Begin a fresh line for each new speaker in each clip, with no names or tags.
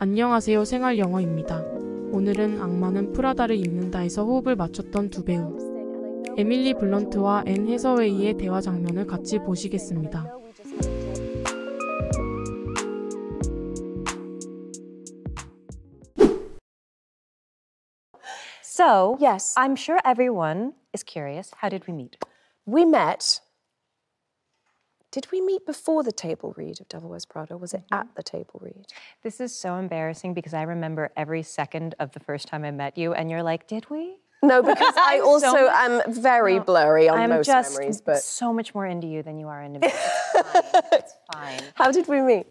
안녕하세요 생활영어입니다. 오늘은 악마는 프라다를 입는다에서 호흡을 맞췄던 두 배우 에밀리 블런트와 앤 해서웨이의 대화 장면을 같이 보시겠습니다.
So, yes. I'm sure everyone is curious. How did we meet? We met Did we meet before the table read of Devil Wears Prada? Was it at mm-hmm. the table read?
This is so embarrassing because I remember every second of the first time I met you, and you're like, "Did we?" No, because I also so am very no, blurry on I'm most just memories. But so much more into you than you are into me. It's fine.
it's fine. How did we meet?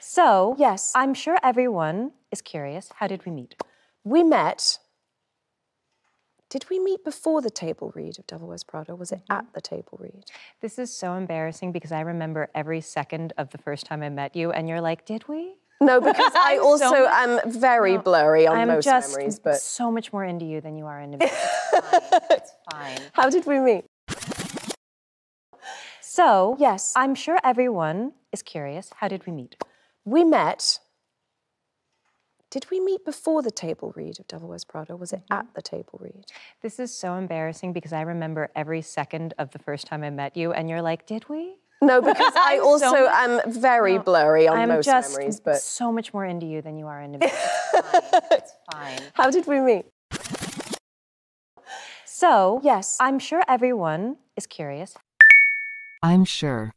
So yes, I'm sure everyone is curious. How did we meet? We met did we meet before the table read of Devil Wears Prada? Was it mm-hmm. at the table read?
This is so embarrassing because I remember every second of the first time I met you, and you're like, "Did we?" No, because I also so am very no, blurry on I'm most just memories. But so much
more into you than you are into me. It's fine. it's fine. How did we meet? So yes, I'm sure everyone is curious. How did we meet? We met did we meet before the table read of Devil Wears Prada? Was it mm-hmm. at the table read?
This is so embarrassing because I remember every second of the first time I met you, and you're like, "Did we?" No, because I also so am very no, blurry on I'm most just memories. But so much more into you than you are
into me. It's fine.
It's fine.
How did we meet? So yes, I'm sure everyone is curious.
I'm sure.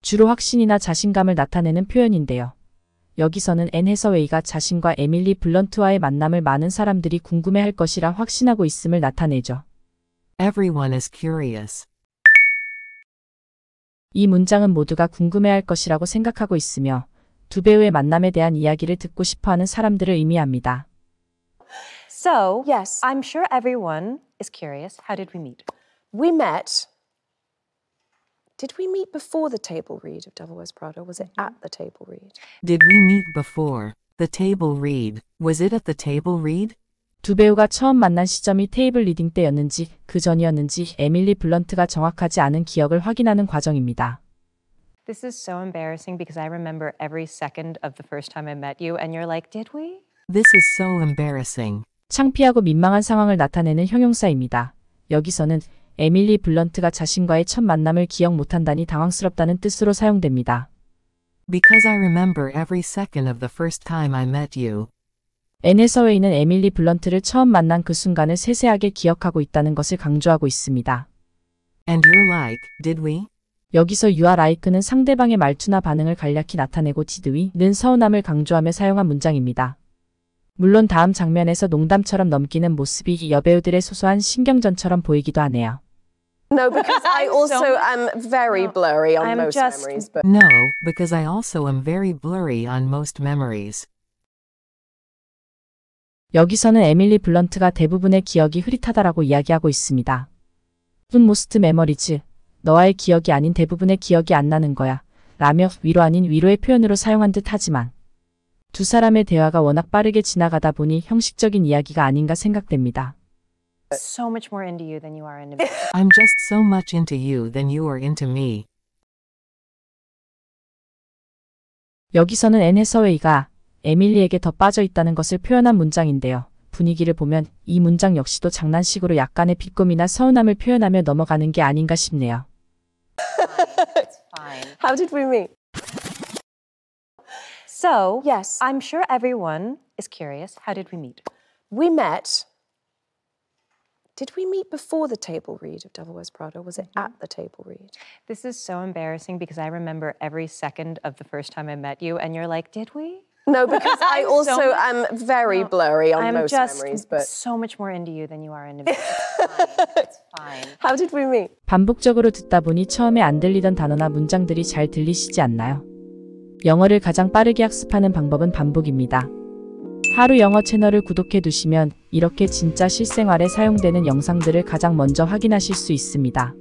주로 확신이나 자신감을 나타내는 표현인데요. 여기서는 앤 해서웨이가 자신과 에밀리 블런트와의 만남을 많은 사람들이 궁금해할 것이라 확신하고 있음을 나타내죠.
Everyone is
curious. 이 문장은 모두가 궁금해할 것이라고 생각하고 있으며 두 배우의 만남에 대한 이야기를 듣고 싶어하는 사람들을 의미합니다.
So, yes, I'm sure everyone is curious. How did we meet? We met Did we meet before the table read of Devil Wears Prada? Was it
at mm-hmm. the table read? Did we meet before the table read? Was it at the table read? 두 배우가 처음 만난 시점이 테이블 리딩 때였는지 그 전이었는지 에밀리 블런트가 정확하지 않은 기억을 확인하는 과정입니다.
This is so embarrassing because I remember every second of the first time I met you and you're like, "Did we?"
This is so embarrassing. 창피하고 민망한 상황을 나타내는 형용사입니다. 여기서는 에밀리 블런트가 자신과의 첫 만남을 기억 못한다니 당황스럽다는 뜻으로 사용됩니다. Because I remember every second of the first time I met you. N에서웨이는 에밀리 블런트를 처음 만난 그 순간을 세세하게 기억하고 있다는 것을 강조하고 있습니다. And you're like, did we? 여기서 you are like는 상대방의 말투나 반응을 간략히 나타내고 did we는 서운함을 강조하며 사용한 문장입니다. 물론 다음 장면에서 농담처럼 넘기는 모습이 여배우들의 소소한 신경전처럼 보이기도 하네요.
No, because I also so, am very no, blurry on I'm most just... memories. But...
No, because I
also am very blurry on most memories.
여기서는 에밀리 블런트가 대부분의 기억이 흐릿하다라고 이야기하고 있습니다. 분 most m e m o r i e s 너와의 기억이 아닌 대부분의 기억이 안 나는 거야. 라며 위로 아닌 위로의 표현으로 사용한 듯 하지만 두 사람의 대화가 워낙 빠르게 지나가다 보니 형식적인 이야기가 아닌가 생각됩니다.
so much more into you than you are into me.
I'm just so much into you than you are into me. 여기서는 앤 해서웨이가 에밀리에게 더 빠져 있다는 것을 표현한 문장인데요. 분위기를 보면 이 문장 역시도 장난식으로 약간의 비꿈이나 서운함을 표현하며 넘어가는 게 아닌가 싶네요.
How did we meet? So, yes. I'm sure everyone is curious. How did we meet? We met did we meet before the table read of Devil Wears Prada? Was it mm-hmm. at the table read?
This is so embarrassing because I remember every second of the first time I met you, and you're like, "Did we?"
No, because I also so am very no, blurry on I'm most just memories. But so much more into you than you are into me. It's fine. It's fine. How did we
meet? 반복적으로 듣다 보니 처음에 안 들리던 단어나 문장들이 잘 들리시지 않나요? 영어를 가장 빠르게 학습하는 방법은 반복입니다. 하루 영어 채널을 구독해 두시면 이렇게 진짜 실생활에 사용되는 영상들을 가장 먼저 확인하실 수 있습니다.